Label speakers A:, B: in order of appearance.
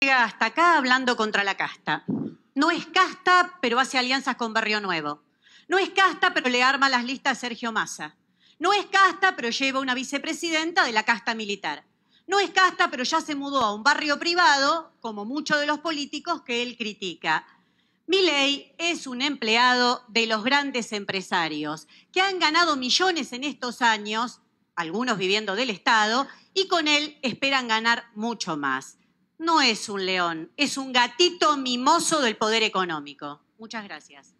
A: llega hasta acá hablando contra la casta. No es casta, pero hace alianzas con Barrio Nuevo. No es casta, pero le arma las listas a Sergio Massa. No es casta, pero lleva una vicepresidenta de la casta militar. No es casta, pero ya se mudó a un barrio privado, como muchos de los políticos que él critica. Miley es un empleado de los grandes empresarios que han ganado millones en estos años, algunos viviendo del Estado, y con él esperan ganar mucho más no es
B: un león, es un gatito mimoso del poder económico.
C: Muchas gracias.